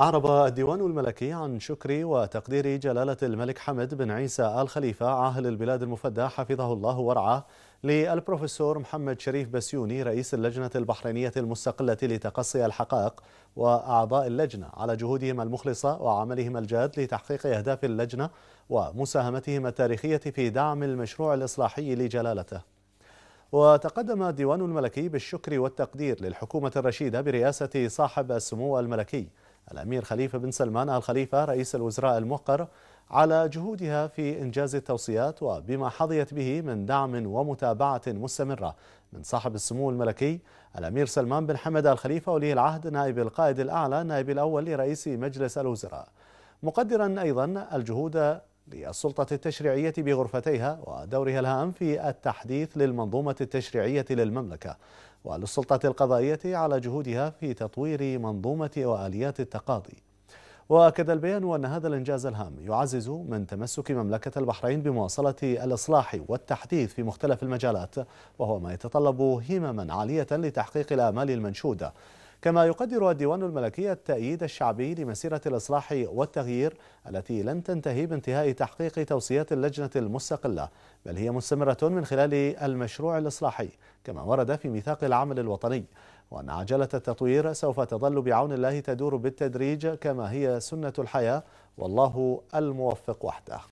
أعرب الديوان الملكي عن شكر وتقدير جلالة الملك حمد بن عيسى آل خليفة عاهل البلاد المفدى حفظه الله ورعاه للبروفيسور محمد شريف بسيوني رئيس اللجنة البحرينية المستقلة لتقصي الحقائق وأعضاء اللجنة على جهودهم المخلصة وعملهم الجاد لتحقيق أهداف اللجنة ومساهمتهم التاريخية في دعم المشروع الإصلاحي لجلالته وتقدم الديوان الملكي بالشكر والتقدير للحكومة الرشيدة برئاسة صاحب السمو الملكي الأمير خليفة بن سلمان آل خليفة رئيس الوزراء الموقر على جهودها في إنجاز التوصيات وبما حظيت به من دعم ومتابعة مستمرة من صاحب السمو الملكي الأمير سلمان بن حمد آل خليفة ولي العهد نائب القائد الأعلى نائب الأول لرئيس مجلس الوزراء مقدرا أيضا الجهود للسلطة التشريعية بغرفتيها ودورها الهام في التحديث للمنظومة التشريعية للمملكة وللسلطة القضائية على جهودها في تطوير منظومة وآليات التقاضي وأكد البيان أن هذا الإنجاز الهام يعزز من تمسك مملكة البحرين بمواصلة الإصلاح والتحديث في مختلف المجالات وهو ما يتطلب همما عالية لتحقيق الآمال المنشودة كما يقدر الديوان الملكي التأييد الشعبي لمسيرة الإصلاح والتغيير التي لن تنتهي بانتهاء تحقيق توصيات اللجنة المستقلة بل هي مستمرة من خلال المشروع الإصلاحي كما ورد في ميثاق العمل الوطني وأن عجلة التطوير سوف تظل بعون الله تدور بالتدريج كما هي سنة الحياة والله الموفق وحده